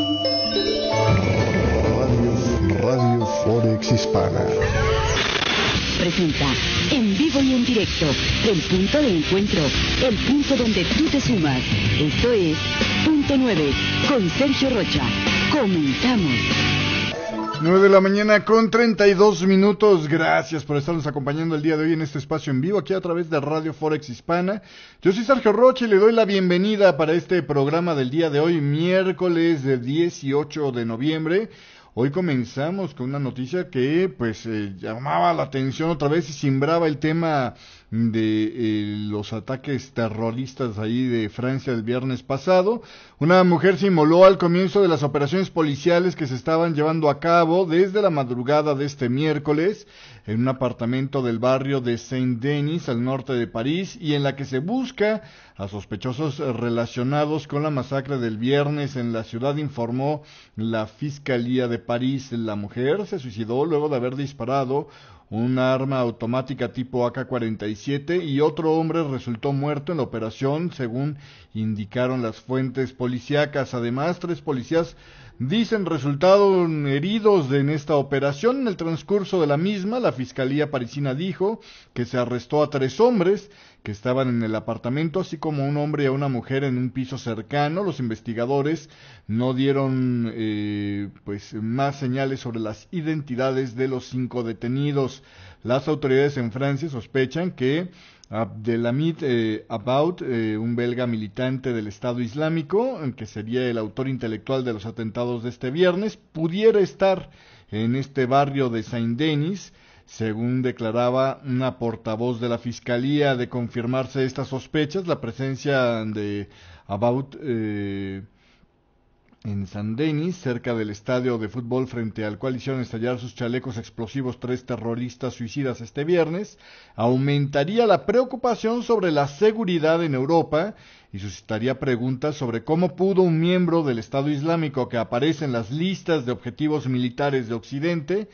Radio, Radio Forex Hispana. Presenta en vivo y en directo el punto de encuentro, el punto donde tú te sumas. Esto es Punto 9 con Sergio Rocha. Comenzamos. 9 de la mañana con 32 minutos. Gracias por estarnos acompañando el día de hoy en este espacio en vivo, aquí a través de Radio Forex Hispana. Yo soy Sergio Roche y le doy la bienvenida para este programa del día de hoy, miércoles de 18 de noviembre. Hoy comenzamos con una noticia que pues eh, llamaba la atención otra vez y simbraba el tema de eh, los ataques terroristas ahí de Francia el viernes pasado. Una mujer se inmoló al comienzo de las operaciones policiales que se estaban llevando a cabo desde la madrugada de este miércoles en un apartamento del barrio de Saint-Denis al norte de París y en la que se busca a sospechosos relacionados con la masacre del viernes en la ciudad, informó la Fiscalía de París. La mujer se suicidó luego de haber disparado un arma automática tipo AK-47 y otro hombre resultó muerto en la operación, según indicaron las fuentes policíacas. Además, tres policías Dicen resultaron heridos en esta operación. En el transcurso de la misma, la Fiscalía Parisina dijo que se arrestó a tres hombres que estaban en el apartamento, así como un hombre y a una mujer en un piso cercano. Los investigadores no dieron eh, pues, más señales sobre las identidades de los cinco detenidos. Las autoridades en Francia sospechan que Abdelhamid eh, eh, un belga militante del Estado Islámico, eh, que sería el autor intelectual de los atentados de este viernes, pudiera estar en este barrio de Saint-Denis, según declaraba una portavoz de la Fiscalía de confirmarse estas sospechas, la presencia de About eh, en San Denis, cerca del estadio de fútbol frente al cual hicieron estallar sus chalecos explosivos tres terroristas suicidas este viernes, aumentaría la preocupación sobre la seguridad en Europa y suscitaría preguntas sobre cómo pudo un miembro del Estado Islámico que aparece en las listas de objetivos militares de Occidente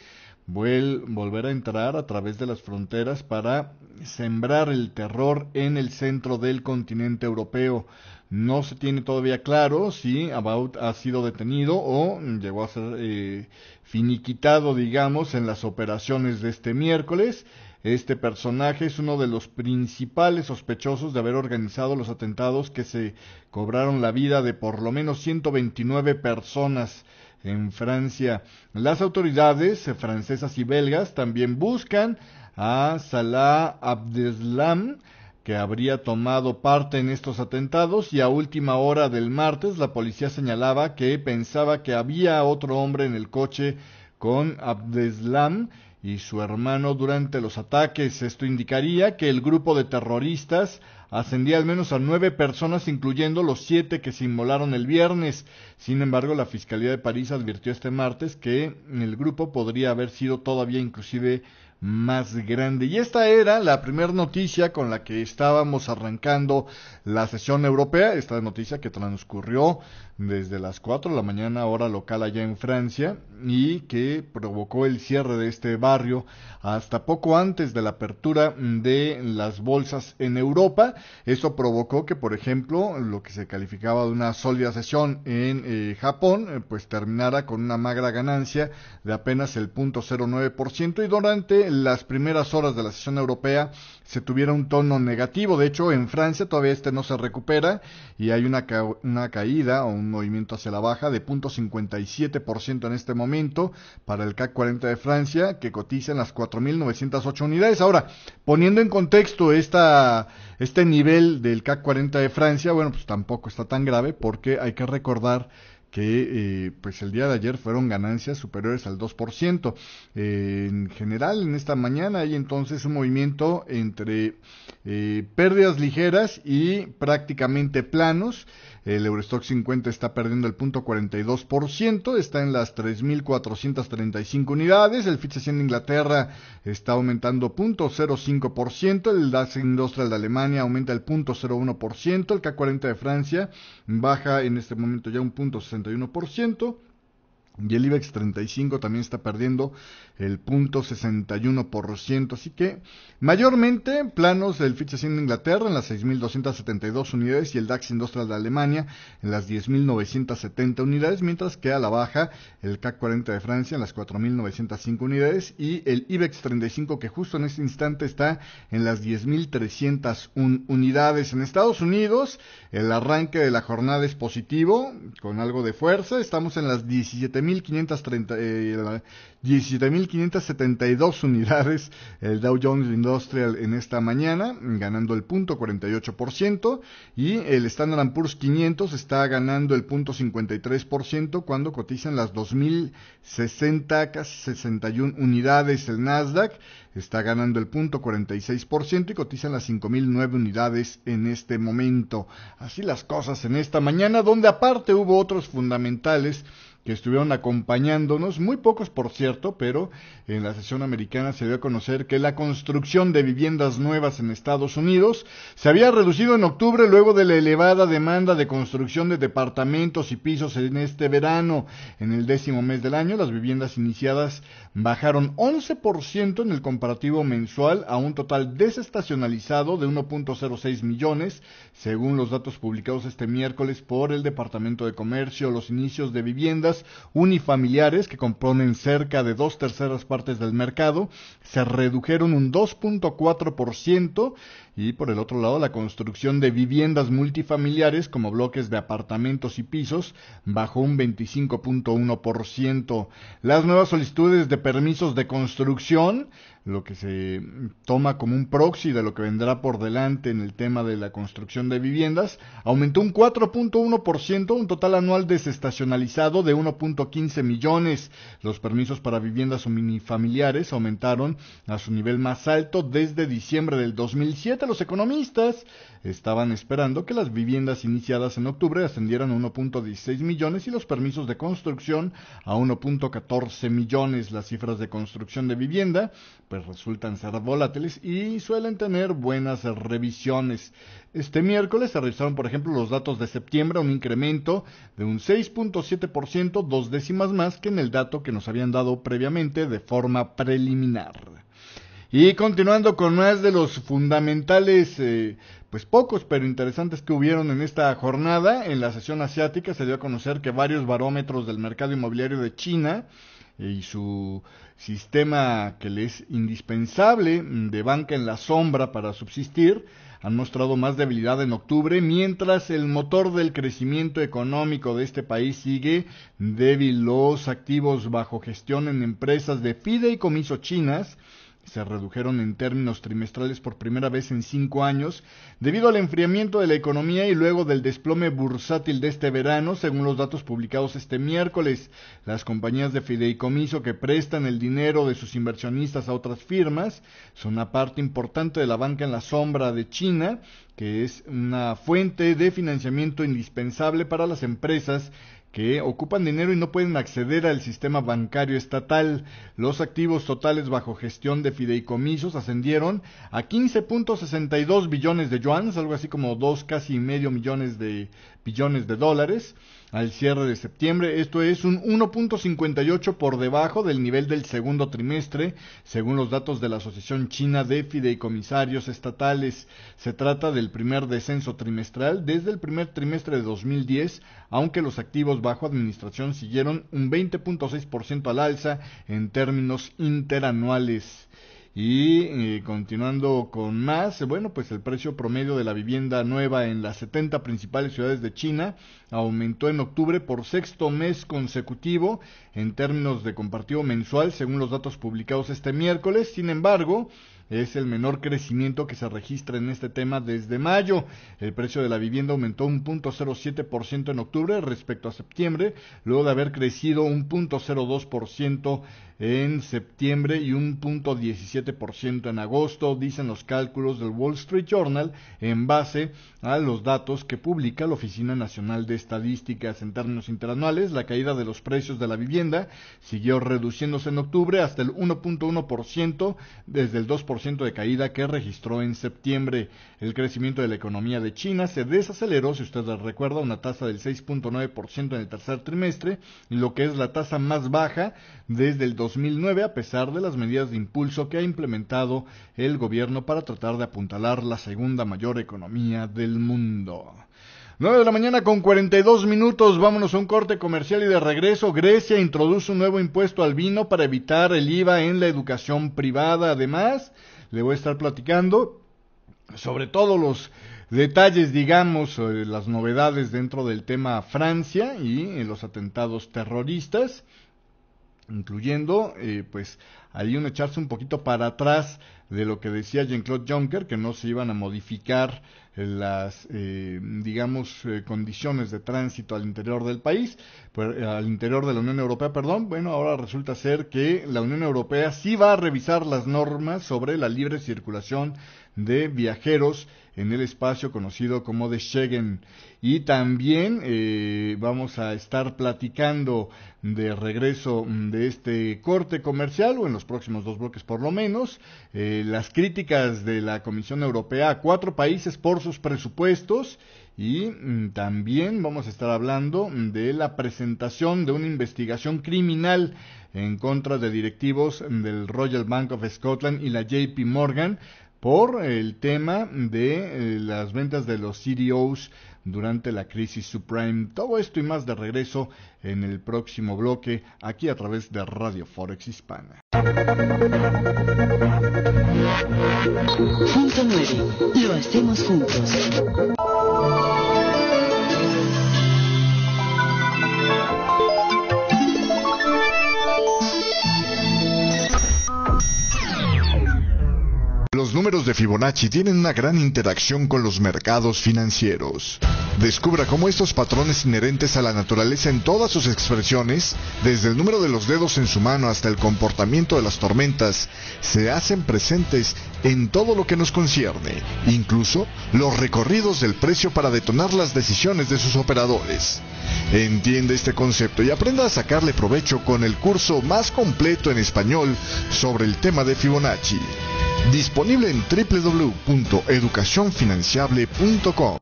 volver a entrar a través de las fronteras para sembrar el terror en el centro del continente europeo. No se tiene todavía claro si About ha sido detenido o llegó a ser eh, finiquitado, digamos, en las operaciones de este miércoles. Este personaje es uno de los principales sospechosos de haber organizado los atentados que se cobraron la vida de por lo menos 129 personas en Francia. Las autoridades francesas y belgas también buscan a Salah Abdeslam, que habría tomado parte en estos atentados y a última hora del martes la policía señalaba que pensaba que había otro hombre en el coche con Abdeslam y su hermano durante los ataques. Esto indicaría que el grupo de terroristas ascendía al menos a nueve personas, incluyendo los siete que se inmolaron el viernes. Sin embargo, la Fiscalía de París advirtió este martes que el grupo podría haber sido todavía inclusive más grande. Y esta era la primera noticia con la que estábamos arrancando la sesión europea, esta noticia que transcurrió desde las 4 de la mañana hora local allá en Francia y que provocó el cierre de este barrio hasta poco antes de la apertura de las bolsas en Europa. Eso provocó que, por ejemplo, lo que se calificaba de una sólida sesión en eh, Japón, eh, pues terminara con una magra ganancia de apenas el 0.09% y durante las primeras horas de la sesión europea se tuviera un tono negativo. De hecho, en Francia todavía este no se recupera y hay una, una caída o un un movimiento hacia la baja de 0.57% en este momento para el CAC 40 de Francia, que cotiza en las 4.908 unidades. Ahora, poniendo en contexto esta, este nivel del CAC 40 de Francia, bueno, pues tampoco está tan grave porque hay que recordar que eh, pues el día de ayer fueron ganancias superiores al 2%. Eh, en general, en esta mañana hay entonces un movimiento entre eh, pérdidas ligeras y prácticamente planos. El Eurostock 50 está perdiendo el punto 0.42%, está en las 3.435 unidades. El Fitch 100 de Inglaterra está aumentando 0.05%, el DAX Industrial de Alemania aumenta el 0.01%, el K40 de Francia baja en este momento ya un 0.61%. Y el IBEX 35 también está perdiendo el punto 61%. Así que mayormente planos del Fitch En Inglaterra en las 6.272 unidades y el DAX Industrial de Alemania en las 10.970 unidades, mientras que a la baja el CAC 40 de Francia en las 4.905 unidades y el IBEX 35 que justo en este instante está en las 10.300 unidades. En Estados Unidos el arranque de la jornada es positivo, con algo de fuerza. Estamos en las 17.000. 17.572 eh, unidades el Dow Jones Industrial en esta mañana, ganando el punto 48%, y el Standard Poor's 500 está ganando el punto 53% cuando cotizan las 2.060, casi 61 unidades el Nasdaq, está ganando el punto 46% y cotizan las 5.009 unidades en este momento. Así las cosas en esta mañana, donde aparte hubo otros fundamentales que estuvieron acompañándonos, muy pocos por cierto, pero en la sesión americana se dio a conocer que la construcción de viviendas nuevas en Estados Unidos se había reducido en octubre luego de la elevada demanda de construcción de departamentos y pisos en este verano. En el décimo mes del año, las viviendas iniciadas bajaron 11% en el comparativo mensual a un total desestacionalizado de 1.06 millones, según los datos publicados este miércoles por el Departamento de Comercio. Los inicios de viviendas unifamiliares, que componen cerca de dos terceras partes del mercado, se redujeron un 2.4% y por el otro lado la construcción de viviendas multifamiliares como bloques de apartamentos y pisos bajó un 25.1%. Las nuevas solicitudes de permisos de construcción lo que se toma como un proxy de lo que vendrá por delante en el tema de la construcción de viviendas, aumentó un 4.1%, un total anual desestacionalizado de 1.15 millones. Los permisos para viviendas minifamiliares aumentaron a su nivel más alto desde diciembre del 2007. Los economistas estaban esperando que las viviendas iniciadas en octubre ascendieran a 1.16 millones y los permisos de construcción a 1.14 millones. Las cifras de construcción de vivienda pues, pues, resultan ser volátiles y suelen tener buenas revisiones. Este miércoles se revisaron, por ejemplo, los datos de septiembre, un incremento de un 6.7%, dos décimas más que en el dato que nos habían dado previamente de forma preliminar. Y continuando con más de los fundamentales, eh, pues pocos pero interesantes que hubieron en esta jornada, en la sesión asiática se dio a conocer que varios barómetros del mercado inmobiliario de China y su sistema que le es indispensable mm, de banca en la sombra para subsistir han mostrado más debilidad en octubre, mientras el motor del crecimiento económico de este país sigue débil. Los activos bajo gestión en empresas de e y comiso chinas se redujeron en términos trimestrales por primera vez en cinco años, debido al enfriamiento de la economía y luego del desplome bursátil de este verano, según los datos publicados este miércoles. Las compañías de fideicomiso que prestan el dinero de sus inversionistas a otras firmas son una parte importante de la banca en la sombra de China, que es una fuente de financiamiento indispensable para las empresas que ocupan dinero y no pueden acceder al sistema bancario estatal. Los activos totales bajo gestión de fideicomisos ascendieron a 15.62 billones de yuanes, algo así como dos casi medio millones de billones de dólares al cierre de septiembre. Esto es un 1.58 por debajo del nivel del segundo trimestre, según los datos de la Asociación China de Fideicomisarios Estatales. Se trata del primer descenso trimestral desde el primer trimestre de 2010, aunque los activos bajo administración siguieron un 20.6% al alza en términos interanuales. Y eh, continuando con más, bueno, pues el precio promedio de la vivienda nueva en las 70 principales ciudades de China aumentó en octubre por sexto mes consecutivo en términos de compartido mensual, según los datos publicados este miércoles. Sin embargo, es el menor crecimiento que se registra en este tema desde mayo. El precio de la vivienda aumentó un punto en octubre respecto a septiembre, luego de haber crecido un punto en septiembre y un punto en agosto, dicen los cálculos del Wall Street Journal en base a los datos que publica la Oficina Nacional de Estadísticas en términos interanuales. La caída de los precios de la vivienda siguió reduciéndose en octubre hasta el 1.1% desde el 2% de caída que registró en septiembre. El crecimiento de la economía de China se desaceleró, si usted recuerda, una tasa del 6.9% en el tercer trimestre, lo que es la tasa más baja desde el 2009 a pesar de las medidas de impulso que ha implementado el gobierno para tratar de apuntalar la segunda mayor economía del mundo. 9 de la mañana con 42 minutos, vámonos a un corte comercial y de regreso. Grecia introduce un nuevo impuesto al vino para evitar el IVA en la educación privada. Además, le voy a estar platicando sobre todos los detalles, digamos, eh, las novedades dentro del tema Francia y los atentados terroristas incluyendo eh, pues hay un echarse un poquito para atrás de lo que decía Jean-Claude Juncker, que no se iban a modificar eh, las, eh, digamos, condiciones de tránsito al interior del país, al interior de la Unión Europea, perdón, bueno, ahora resulta ser que la Unión Europea sí va a revisar las normas sobre la libre circulación de viajeros en el espacio conocido como de Schengen. Y también eh, vamos a estar platicando de regreso de este corte comercial, o en los próximos dos bloques por lo menos, eh, las críticas de la Comisión Europea a cuatro países por sus presupuestos y mm, también vamos a estar hablando de la presentación de una investigación criminal en contra de directivos del Royal Bank of Scotland y la JP Morgan por el tema de eh, las ventas de los CDOs durante la crisis subprime. Todo esto y más de regreso en el próximo bloque aquí a través de Radio Forex Hispana. Punto Lo hacemos juntos. números de Fibonacci tienen una gran interacción con los mercados financieros. Descubra cómo estos patrones inherentes a la naturaleza en todas sus expresiones, desde el número de los dedos en su mano hasta el comportamiento de las tormentas, se hacen presentes en todo lo que nos concierne, incluso los recorridos del precio para detonar las decisiones de sus operadores. Entiende este concepto y aprenda a sacarle provecho con el curso más completo en español sobre el tema de Fibonacci. Disponible en www.educacionfinanciable.com.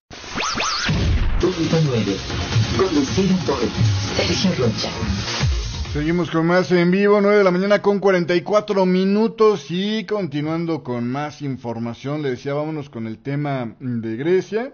Seguimos con más en vivo, 9 de la mañana con 44 minutos y continuando con más información, le decía, vámonos con el tema de Grecia,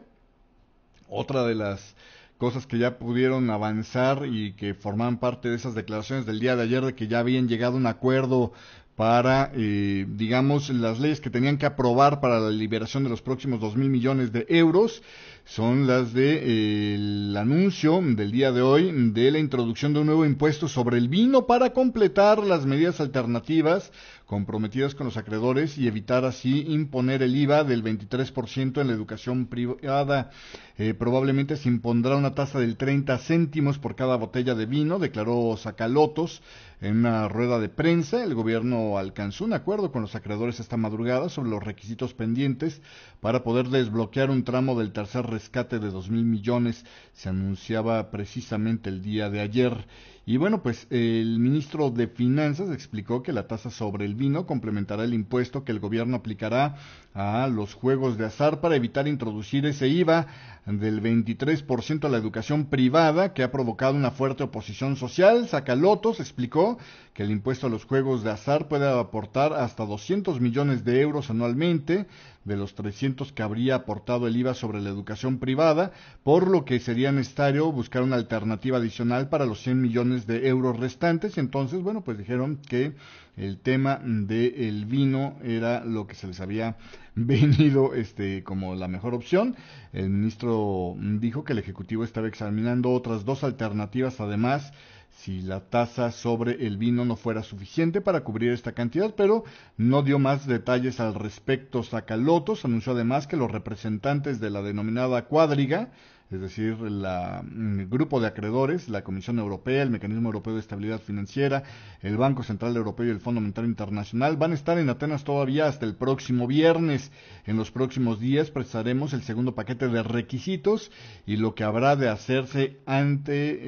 otra de las cosas que ya pudieron avanzar y que forman parte de esas declaraciones del día de ayer de que ya habían llegado a un acuerdo para, eh, digamos, las leyes que tenían que aprobar para la liberación de los próximos dos mil millones de euros son las de el anuncio del día de hoy de la introducción de un nuevo impuesto sobre el vino para completar las medidas alternativas comprometidas con los acreedores y evitar así imponer el IVA del 23% en la educación privada. Eh, probablemente se impondrá una tasa del 30 céntimos por cada botella de vino, declaró sacalotos en una rueda de prensa. El gobierno alcanzó un acuerdo con los acreedores esta madrugada sobre los requisitos pendientes para poder desbloquear un tramo del tercer rescate de dos mil millones se anunciaba precisamente el día de ayer y bueno, pues el ministro de Finanzas explicó que la tasa sobre el vino complementará el impuesto que el gobierno aplicará a los juegos de azar para evitar introducir ese IVA del 23% a la educación privada que ha provocado una fuerte oposición social. Sacalotos explicó que el impuesto a los juegos de azar puede aportar hasta 200 millones de euros anualmente de los 300 que habría aportado el IVA sobre la educación privada, por lo que sería necesario buscar una alternativa adicional para los 100 millones de euros restantes. y Entonces, bueno, pues dijeron que el tema del el vino era lo que se les había venido este, como la mejor opción. El ministro dijo que el Ejecutivo estaba examinando otras dos alternativas, además, si la tasa sobre el vino no fuera suficiente para cubrir esta cantidad, pero no dio más detalles al respecto. Sacalotos anunció además que los representantes de la denominada cuadriga es decir, la, mm, el grupo de acreedores, la Comisión Europea, el Mecanismo Europeo de Estabilidad Financiera, el Banco Central Europeo y el Fondo Monetario Internacional, van a estar en Atenas todavía hasta el próximo viernes. En los próximos días presentaremos el segundo paquete de requisitos y lo que habrá de hacerse ante,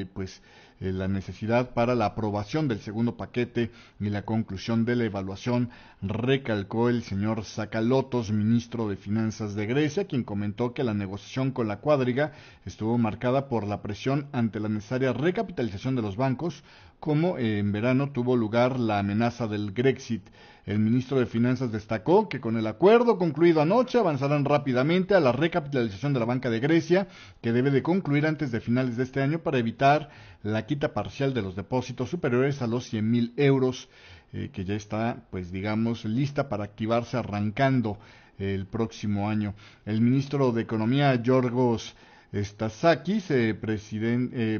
eh, pues, eh, la necesidad para la aprobación del segundo paquete y la conclusión de la evaluación, recalcó el señor Zacalotos, ministro de Finanzas de Grecia, quien comentó que la negociación con la Cuádriga estuvo marcada por la presión ante la necesaria recapitalización de los bancos, como en verano tuvo lugar la amenaza del Grexit. El ministro de Finanzas destacó que con el acuerdo concluido anoche avanzarán rápidamente a la recapitalización de la banca de Grecia, que debe de concluir antes de finales de este año para evitar la quita parcial de los depósitos superiores a los 100.000 mil euros, eh, que ya está, pues digamos, lista para activarse arrancando el próximo año. El ministro de Economía, Yorgos Estasaki, eh,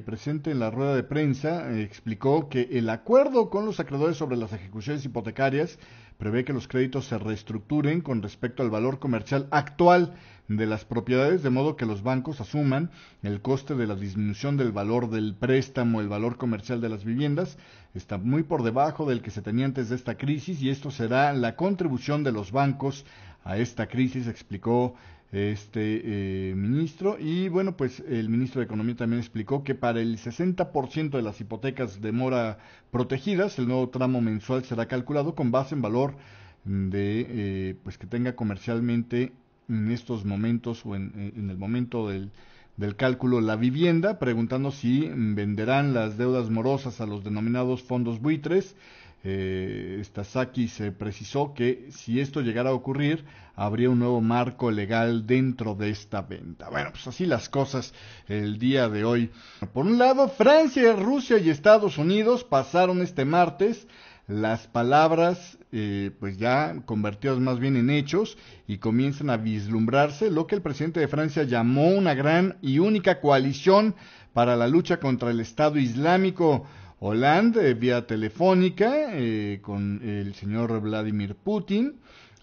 presente en la rueda de prensa, eh, explicó que el acuerdo con los acreedores sobre las ejecuciones hipotecarias prevé que los créditos se reestructuren con respecto al valor comercial actual de las propiedades, de modo que los bancos asuman el coste de la disminución del valor del préstamo, el valor comercial de las viviendas, está muy por debajo del que se tenía antes de esta crisis y esto será la contribución de los bancos a esta crisis, explicó este eh, ministro. Y bueno, pues el ministro de Economía también explicó que para el 60% de las hipotecas de mora protegidas, el nuevo tramo mensual será calculado con base en valor de eh, pues que tenga comercialmente en estos momentos o en, en el momento del del cálculo La Vivienda, preguntando si venderán las deudas morosas a los denominados fondos buitres. Eh, Stasaki se precisó que si esto llegara a ocurrir, habría un nuevo marco legal dentro de esta venta. Bueno, pues así las cosas el día de hoy. Por un lado, Francia, Rusia y Estados Unidos pasaron este martes las palabras eh, pues ya convertidas más bien en hechos y comienzan a vislumbrarse lo que el presidente de Francia llamó una gran y única coalición para la lucha contra el Estado Islámico. Hollande, eh, vía telefónica, eh, con el señor Vladimir Putin,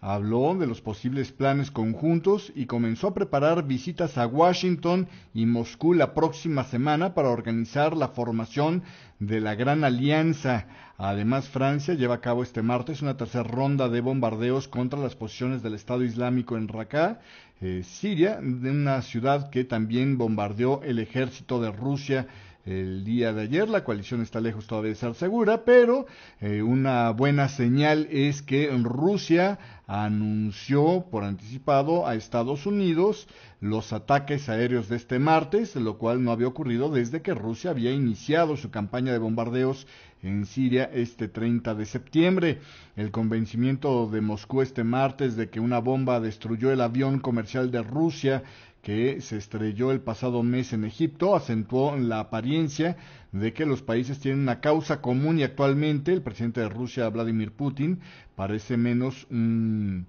Habló de los posibles planes conjuntos y comenzó a preparar visitas a Washington y Moscú la próxima semana para organizar la formación de la Gran Alianza. Además, Francia lleva a cabo este martes una tercera ronda de bombardeos contra las posiciones del Estado Islámico en Raqqa, eh, Siria, de una ciudad que también bombardeó el ejército de Rusia el día de ayer. La coalición está lejos todavía de ser segura, pero eh, una buena señal es que Rusia anunció por anticipado a Estados Unidos los ataques aéreos de este martes, lo cual no había ocurrido desde que Rusia había iniciado su campaña de bombardeos en Siria este 30 de septiembre. El convencimiento de Moscú este martes de que una bomba destruyó el avión comercial de Rusia que se estrelló el pasado mes en Egipto acentuó la apariencia de que los países tienen una causa común y actualmente el presidente de Rusia, Vladimir Putin, parece menos un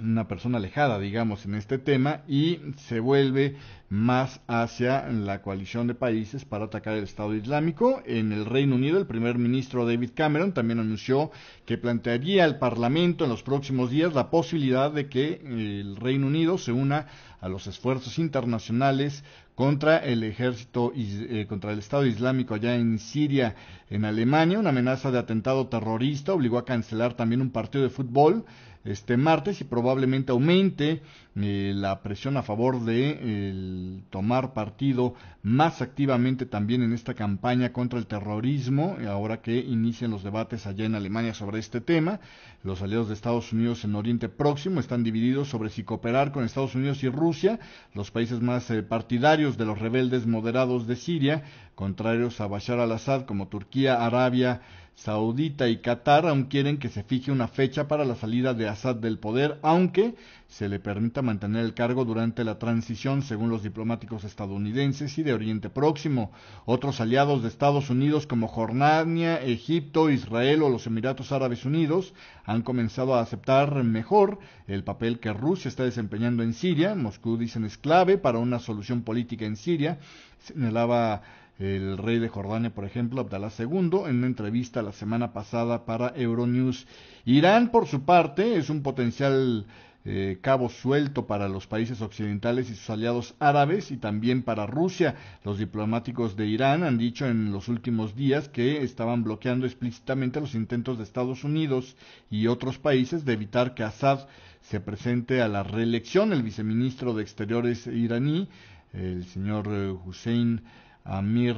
una persona alejada, digamos, en este tema y se vuelve más hacia la coalición de países para atacar el Estado Islámico. En el Reino Unido, el primer ministro David Cameron también anunció que plantearía al Parlamento en los próximos días la posibilidad de que el Reino Unido se una a los esfuerzos internacionales contra el ejército, eh, contra el Estado Islámico allá en Siria, en Alemania. Una amenaza de atentado terrorista obligó a cancelar también un partido de fútbol este martes y probablemente aumente eh, la presión a favor de el tomar partido más activamente también en esta campaña contra el terrorismo, eh, ahora que inician los debates allá en Alemania sobre este tema. Los aliados de Estados Unidos en Oriente Próximo están divididos sobre si cooperar con Estados Unidos y Rusia, los países más eh, partidarios de los rebeldes moderados de Siria, contrarios a Bashar al-Assad como Turquía, Arabia, Saudita y Qatar aún quieren que se fije una fecha para la salida de Assad del poder, aunque se le permita mantener el cargo durante la transición, según los diplomáticos estadounidenses y de Oriente Próximo. Otros aliados de Estados Unidos como Jordania, Egipto, Israel o los Emiratos Árabes Unidos han comenzado a aceptar mejor el papel que Rusia está desempeñando en Siria. Moscú dicen es clave para una solución política en Siria, señalaba el rey de Jordania, por ejemplo, Abdalá II, en una entrevista la semana pasada para Euronews. Irán, por su parte, es un potencial eh, cabo suelto para los países occidentales y sus aliados árabes y también para Rusia. Los diplomáticos de Irán han dicho en los últimos días que estaban bloqueando explícitamente los intentos de Estados Unidos y otros países de evitar que Assad se presente a la reelección. El viceministro de Exteriores iraní, el señor eh, Hussein Amir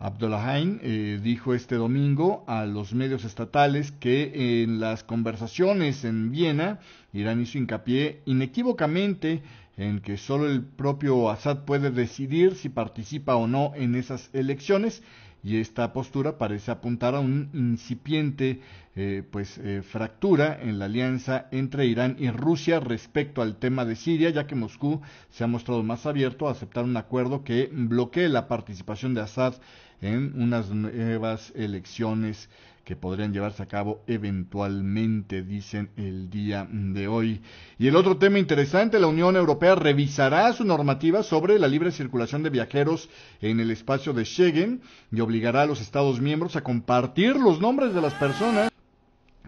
Abdullahain eh, dijo este domingo a los medios estatales que en las conversaciones en Viena Irán hizo hincapié inequívocamente en que solo el propio Assad puede decidir si participa o no en esas elecciones y esta postura parece apuntar a un incipiente eh, pues, eh, fractura en la alianza entre Irán y Rusia respecto al tema de Siria, ya que Moscú se ha mostrado más abierto a aceptar un acuerdo que bloquee la participación de Assad en unas nuevas elecciones que podrían llevarse a cabo eventualmente, dicen el día de hoy. Y el otro tema interesante, la Unión Europea revisará su normativa sobre la libre circulación de viajeros en el espacio de Schengen y obligará a los Estados miembros a compartir los nombres de las personas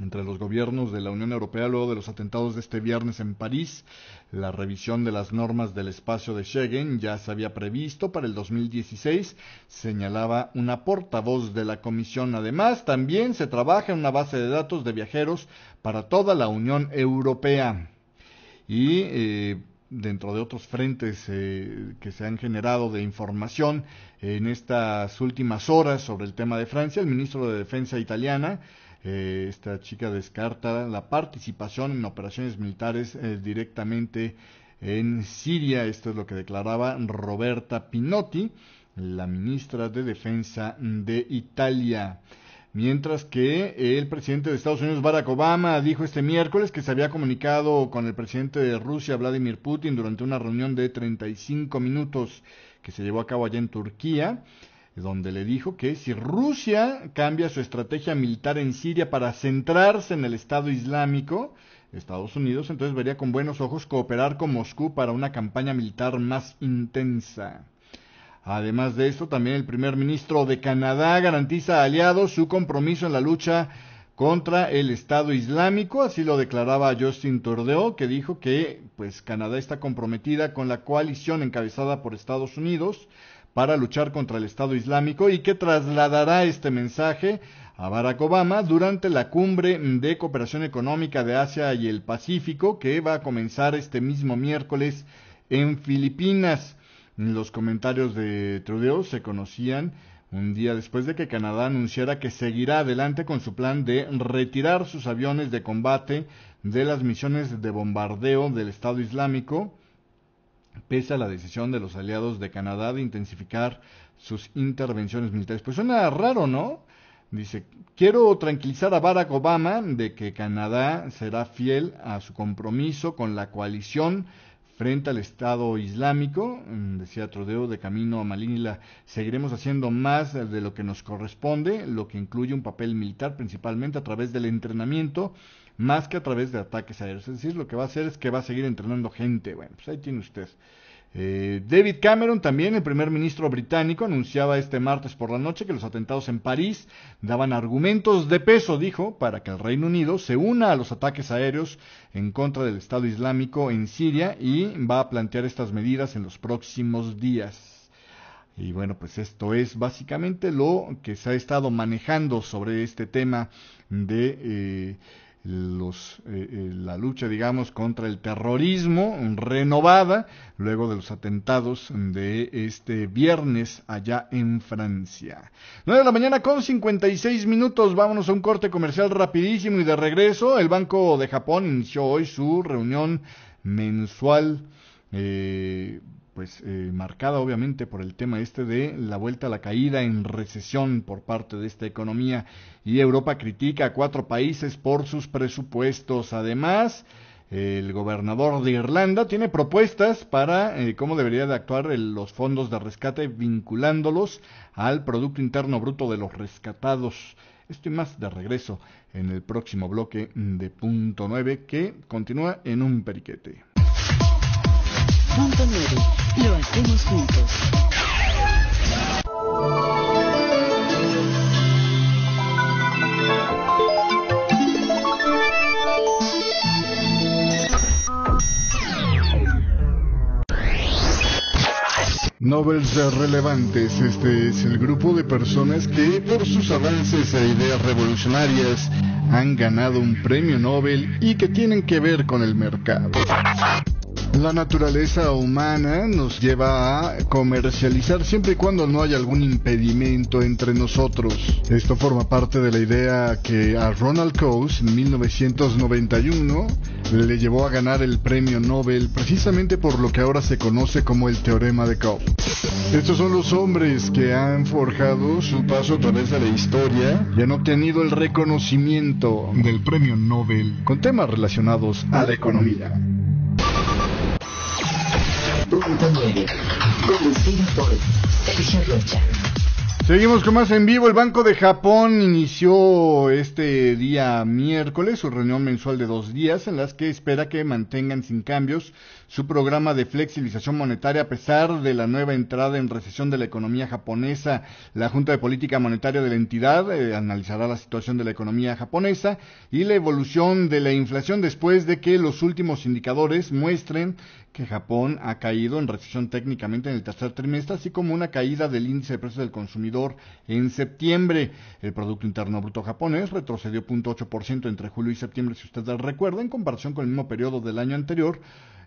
entre los gobiernos de la Unión Europea luego de los atentados de este viernes en París. La revisión de las normas del espacio de Schengen ya se había previsto para el 2016, señalaba una portavoz de la Comisión. Además, también se trabaja en una base de datos de viajeros para toda la Unión Europea. Y eh, dentro de otros frentes eh, que se han generado de información en estas últimas horas sobre el tema de Francia, el ministro de Defensa italiana, eh, esta chica descarta la participación en operaciones militares eh, directamente en Siria. Esto es lo que declaraba Roberta Pinotti, la ministra de Defensa de Italia. Mientras que el presidente de Estados Unidos, Barack Obama, dijo este miércoles que se había comunicado con el presidente de Rusia, Vladimir Putin, durante una reunión de 35 minutos que se llevó a cabo allá en Turquía donde le dijo que si Rusia cambia su estrategia militar en Siria para centrarse en el Estado Islámico, Estados Unidos entonces vería con buenos ojos cooperar con Moscú para una campaña militar más intensa. Además de esto, también el primer ministro de Canadá garantiza a aliados su compromiso en la lucha contra el Estado Islámico, así lo declaraba Justin Trudeau, que dijo que pues Canadá está comprometida con la coalición encabezada por Estados Unidos para luchar contra el Estado Islámico y que trasladará este mensaje a Barack Obama durante la cumbre de cooperación económica de Asia y el Pacífico que va a comenzar este mismo miércoles en Filipinas. Los comentarios de Trudeau se conocían un día después de que Canadá anunciara que seguirá adelante con su plan de retirar sus aviones de combate de las misiones de bombardeo del Estado Islámico pese a la decisión de los aliados de Canadá de intensificar sus intervenciones militares. Pues suena raro, ¿no? Dice, quiero tranquilizar a Barack Obama de que Canadá será fiel a su compromiso con la coalición frente al Estado Islámico, mm, decía Trudeau, de camino a la seguiremos haciendo más de lo que nos corresponde, lo que incluye un papel militar principalmente a través del entrenamiento más que a través de ataques aéreos. Es decir, lo que va a hacer es que va a seguir entrenando gente. Bueno, pues ahí tiene usted. Eh, David Cameron, también el primer ministro británico, anunciaba este martes por la noche que los atentados en París daban argumentos de peso, dijo, para que el Reino Unido se una a los ataques aéreos en contra del Estado Islámico en Siria y va a plantear estas medidas en los próximos días. Y bueno, pues esto es básicamente lo que se ha estado manejando sobre este tema de eh, los, eh, eh, la lucha, digamos, contra el terrorismo renovada luego de los atentados de este viernes allá en Francia. 9 de la mañana con 56 minutos, vámonos a un corte comercial rapidísimo y de regreso, el Banco de Japón inició hoy su reunión mensual. Eh, pues eh, marcada obviamente por el tema este de la vuelta a la caída en recesión por parte de esta economía y Europa critica a cuatro países por sus presupuestos. Además, el gobernador de Irlanda tiene propuestas para eh, cómo debería de actuar los fondos de rescate vinculándolos al Producto Interno Bruto de los rescatados. Estoy más de regreso en el próximo bloque de punto 9 que continúa en un periquete nueve. Lo hacemos juntos. Novels relevantes, este es el grupo de personas que por sus avances e ideas revolucionarias han ganado un premio Nobel y que tienen que ver con el mercado. La naturaleza humana nos lleva a comercializar siempre y cuando no haya algún impedimento entre nosotros. Esto forma parte de la idea que a Ronald Coase en 1991 le llevó a ganar el premio Nobel precisamente por lo que ahora se conoce como el teorema de Coase. Estos son los hombres que han forjado su paso a través de la historia y han obtenido el reconocimiento del premio Nobel con temas relacionados a la economía. Seguimos con más en vivo. El Banco de Japón inició este día miércoles su reunión mensual de dos días en las que espera que mantengan sin cambios su programa de flexibilización monetaria a pesar de la nueva entrada en recesión de la economía japonesa. La Junta de Política Monetaria de la entidad eh, analizará la situación de la economía japonesa y la evolución de la inflación después de que los últimos indicadores muestren que Japón ha caído en recesión técnicamente en el tercer trimestre, así como una caída del índice de precios del consumidor en septiembre. El Producto Interno Bruto japonés retrocedió 0.8% entre julio y septiembre, si usted recuerda, en comparación con el mismo periodo del año anterior,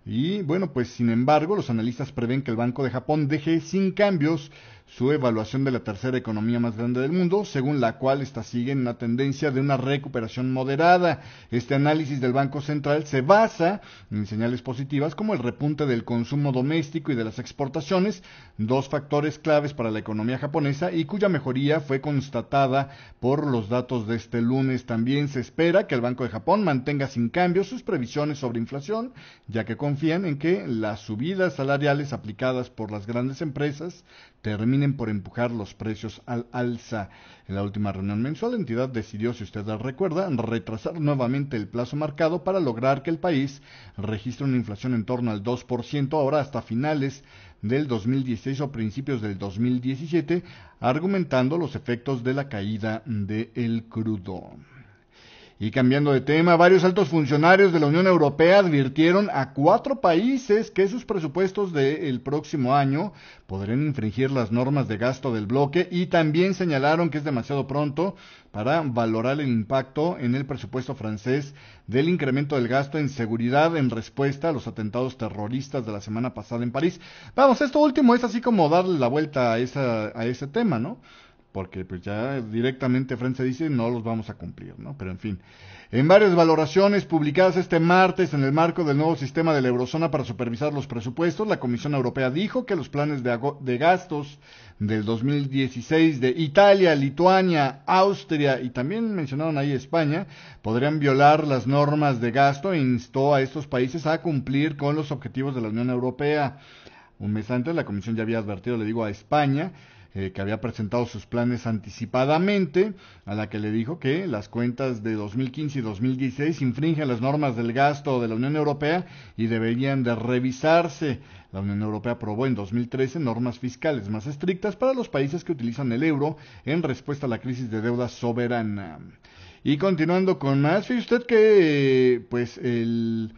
y bueno, pues sin embargo, los analistas prevén que el Banco de Japón deje sin cambios su evaluación de la tercera economía más grande del mundo, según la cual esta sigue en una tendencia de una recuperación moderada. Este análisis del Banco Central se basa en señales positivas como el repunte del consumo doméstico y de las exportaciones, dos factores claves para la economía japonesa y cuya mejoría fue constatada por los datos de este lunes. También se espera que el Banco de Japón mantenga sin cambios sus previsiones sobre inflación, ya que confían en que las subidas salariales aplicadas por las grandes empresas terminen por empujar los precios al alza. En la última reunión mensual, la entidad decidió, si usted la recuerda, retrasar nuevamente el plazo marcado para lograr que el país registre una inflación en torno al 2% ahora hasta finales del 2016 o principios del 2017, argumentando los efectos de la caída del crudo. Y cambiando de tema, varios altos funcionarios de la Unión Europea advirtieron a cuatro países que sus presupuestos del próximo año podrían infringir las normas de gasto del bloque y también señalaron que es demasiado pronto para valorar el impacto en el presupuesto francés del incremento del gasto en seguridad en respuesta a los atentados terroristas de la semana pasada en París. Vamos, esto último es así como darle la vuelta a, esa, a ese tema, ¿no? porque pues ya directamente Francia dice no los vamos a cumplir, ¿no? Pero en fin, en varias valoraciones publicadas este martes en el marco del nuevo sistema de la eurozona para supervisar los presupuestos, la Comisión Europea dijo que los planes de, de gastos del 2016 de Italia, Lituania, Austria y también mencionaron ahí España podrían violar las normas de gasto e instó a estos países a cumplir con los objetivos de la Unión Europea. Un mes antes la Comisión ya había advertido, le digo, a España eh, que había presentado sus planes anticipadamente, a la que le dijo que las cuentas de 2015 y 2016 infringen las normas del gasto de la Unión Europea y deberían de revisarse. La Unión Europea aprobó en 2013 normas fiscales más estrictas para los países que utilizan el euro en respuesta a la crisis de deuda soberana. Y continuando con más, fíjese usted que pues el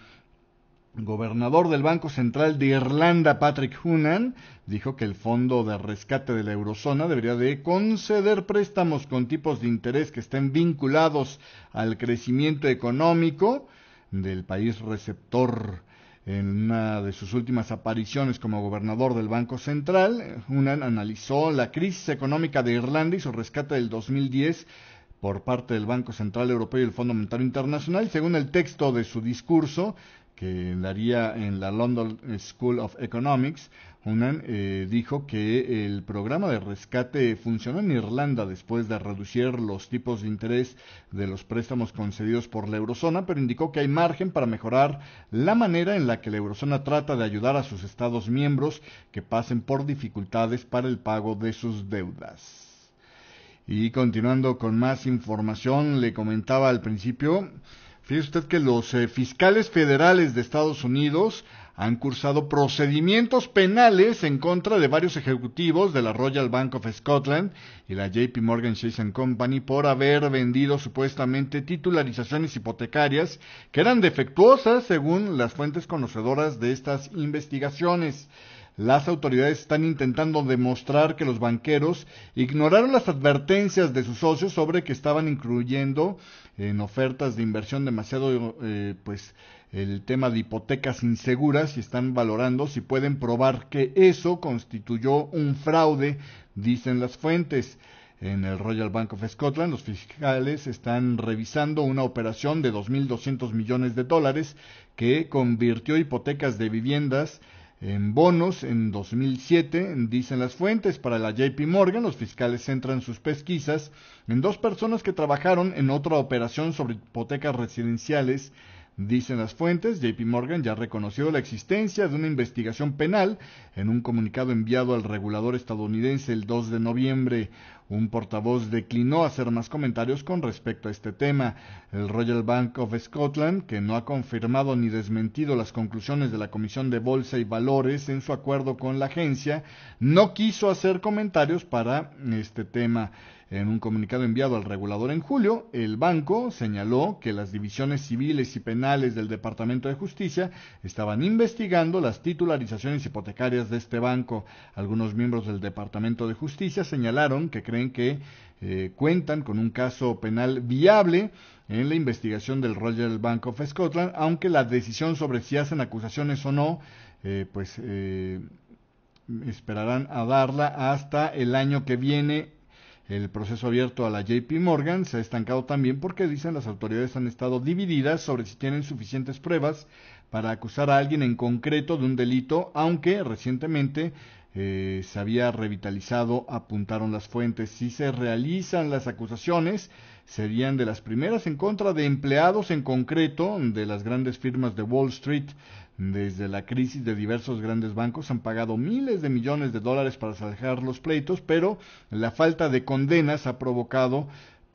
gobernador del Banco Central de Irlanda, Patrick Hunan dijo que el Fondo de Rescate de la Eurozona debería de conceder préstamos con tipos de interés que estén vinculados al crecimiento económico del país receptor. En una de sus últimas apariciones como gobernador del Banco Central, Hunan analizó la crisis económica de Irlanda y su rescate del 2010 por parte del Banco Central Europeo y el Fondo Monetario Internacional. Según el texto de su discurso, que daría en la London School of Economics, Hunan eh, dijo que el programa de rescate funcionó en Irlanda después de reducir los tipos de interés de los préstamos concedidos por la eurozona, pero indicó que hay margen para mejorar la manera en la que la eurozona trata de ayudar a sus estados miembros que pasen por dificultades para el pago de sus deudas. Y continuando con más información, le comentaba al principio, Fíjese usted que los eh, fiscales federales de Estados Unidos han cursado procedimientos penales en contra de varios ejecutivos de la Royal Bank of Scotland y la JP Morgan Chase Company por haber vendido supuestamente titularizaciones hipotecarias que eran defectuosas según las fuentes conocedoras de estas investigaciones. Las autoridades están intentando demostrar que los banqueros ignoraron las advertencias de sus socios sobre que estaban incluyendo en ofertas de inversión demasiado, eh, pues, el tema de hipotecas inseguras y están valorando si pueden probar que eso constituyó un fraude, dicen las fuentes. En el Royal Bank of Scotland, los fiscales están revisando una operación de 2.200 millones de dólares que convirtió hipotecas de viviendas en bonos en 2007, dicen las fuentes. Para la JP Morgan, los fiscales centran sus pesquisas en dos personas que trabajaron en otra operación sobre hipotecas residenciales Dicen las fuentes, JP Morgan ya reconoció la existencia de una investigación penal en un comunicado enviado al regulador estadounidense el 2 de noviembre. Un portavoz declinó hacer más comentarios con respecto a este tema. El Royal Bank of Scotland, que no ha confirmado ni desmentido las conclusiones de la Comisión de Bolsa y Valores en su acuerdo con la agencia, no quiso hacer comentarios para este tema. En un comunicado enviado al regulador en julio, el banco señaló que las divisiones civiles y penales del Departamento de Justicia estaban investigando las titularizaciones hipotecarias de este banco. Algunos miembros del Departamento de Justicia señalaron que creen que eh, cuentan con un caso penal viable en la investigación del Royal Bank of Scotland, aunque la decisión sobre si hacen acusaciones o no, eh, pues eh, esperarán a darla hasta el año que viene el proceso abierto a la JP Morgan se ha estancado también porque dicen las autoridades han estado divididas sobre si tienen suficientes pruebas para acusar a alguien en concreto de un delito, aunque recientemente eh, se había revitalizado, apuntaron las fuentes. Si se realizan las acusaciones, serían de las primeras en contra de empleados en concreto de las grandes firmas de Wall Street. Desde la crisis de diversos grandes bancos han pagado miles de millones de dólares para salvar los pleitos, pero la falta de condenas ha provocado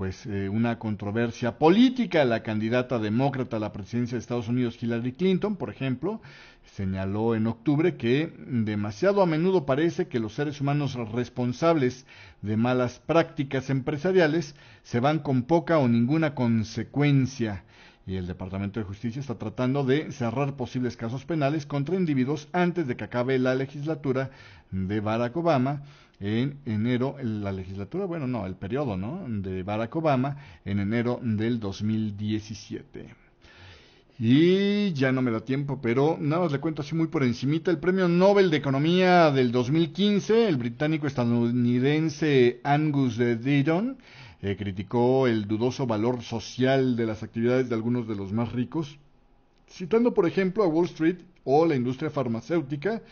pues eh, una controversia política. La candidata demócrata a la presidencia de Estados Unidos, Hillary Clinton, por ejemplo, señaló en octubre que demasiado a menudo parece que los seres humanos responsables de malas prácticas empresariales se van con poca o ninguna consecuencia y el Departamento de Justicia está tratando de cerrar posibles casos penales contra individuos antes de que acabe la legislatura de Barack Obama en enero, la legislatura, bueno, no, el periodo, ¿no? De Barack Obama en enero del 2017. Y ya no me da tiempo, pero nada más le cuento así muy por encimita. El Premio Nobel de Economía del 2015, el británico estadounidense Angus Deaton, eh, criticó el dudoso valor social de las actividades de algunos de los más ricos, citando por ejemplo a Wall Street o la industria farmacéutica,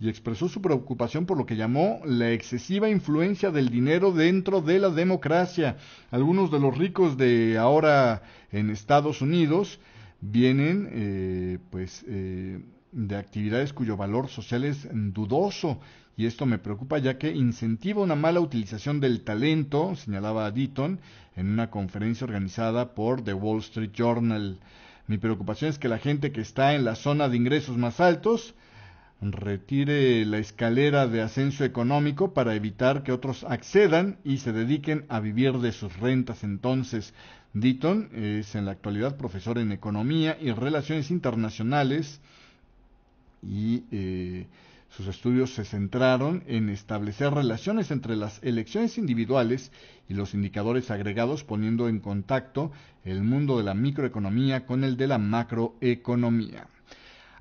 y expresó su preocupación por lo que llamó la excesiva influencia del dinero dentro de la democracia. Algunos de los ricos de ahora en Estados Unidos vienen eh, pues eh, de actividades cuyo valor social es dudoso y esto me preocupa ya que incentiva una mala utilización del talento, señalaba Deaton en una conferencia organizada por The Wall Street Journal. Mi preocupación es que la gente que está en la zona de ingresos más altos retire la escalera de ascenso económico para evitar que otros accedan y se dediquen a vivir de sus rentas. Entonces, Ditton es en la actualidad profesor en Economía y Relaciones Internacionales y eh, sus estudios se centraron en establecer relaciones entre las elecciones individuales y los indicadores agregados, poniendo en contacto el mundo de la microeconomía con el de la macroeconomía.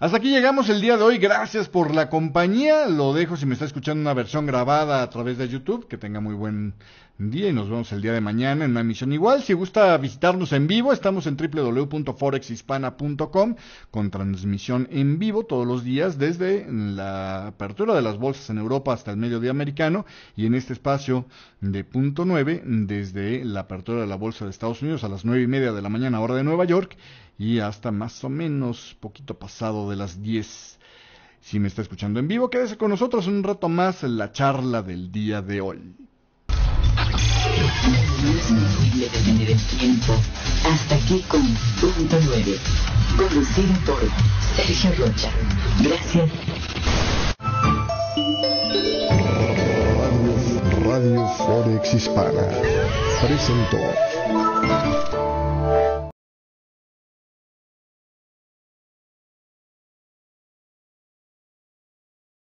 Hasta aquí llegamos el día de hoy. Gracias por la compañía. Lo dejo si me está escuchando una versión grabada a través de YouTube. Que tenga muy buen día y nos vemos el día de mañana en una emisión igual. Si gusta visitarnos en vivo, estamos en www.forexhispana.com con transmisión en vivo todos los días desde la apertura de las bolsas en Europa hasta el mediodía americano y en este espacio de punto nueve desde la apertura de la bolsa de Estados Unidos a las nueve y media de la mañana hora de Nueva York y hasta más o menos poquito pasado de las 10. Si me está escuchando en vivo, quédese con nosotros un rato más en la charla del día de hoy. es detener el tiempo. Hasta aquí con Punto Nueve Conducido por Sergio Rocha. Gracias. Radio, Radio Forex Hispana presentó.